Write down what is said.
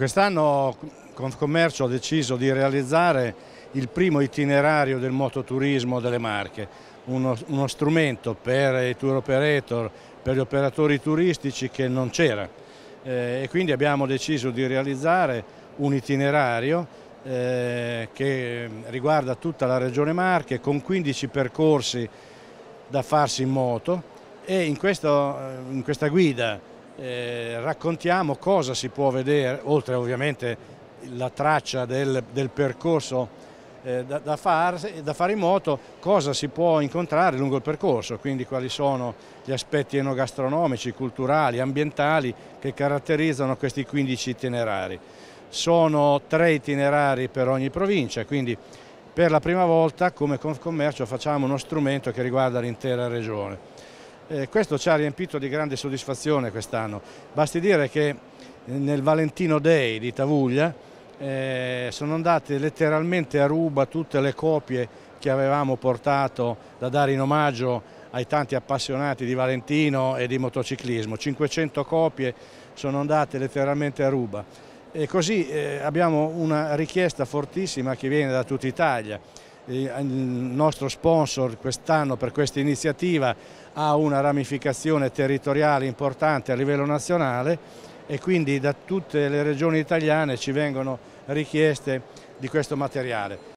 Quest'anno Confcommercio ha deciso di realizzare il primo itinerario del mototurismo delle Marche, uno, uno strumento per i tour operator, per gli operatori turistici che non c'era eh, e quindi abbiamo deciso di realizzare un itinerario eh, che riguarda tutta la regione Marche con 15 percorsi da farsi in moto e in, questo, eh, in questa guida eh, raccontiamo cosa si può vedere, oltre ovviamente la traccia del, del percorso eh, da, da, far, da, fare in moto, cosa si può incontrare lungo il percorso, quindi quali sono gli aspetti enogastronomici, culturali, ambientali che caratterizzano questi 15 itinerari. Sono tre itinerari per ogni provincia, quindi per la prima volta come Confcommercio facciamo uno strumento che riguarda l'intera regione eh, questo ci ha riempito di grande soddisfazione quest'anno. Basti dire che eh, nel Valentino Day di Tavuglia eh, sono andate letteralmente a ruba tutte le copie che avevamo portato da dare in omaggio ai tanti appassionati di Valentino e di motociclismo. 500 copie sono andate letteralmente a ruba. E così eh, abbiamo una richiesta fortissima che viene da tutta Italia. Eh, il nostro sponsor quest'anno per questa iniziativa ha una ramificazione territoriale importante a livello nazionale e quindi da tutte le regioni italiane ci vengono richieste di questo materiale.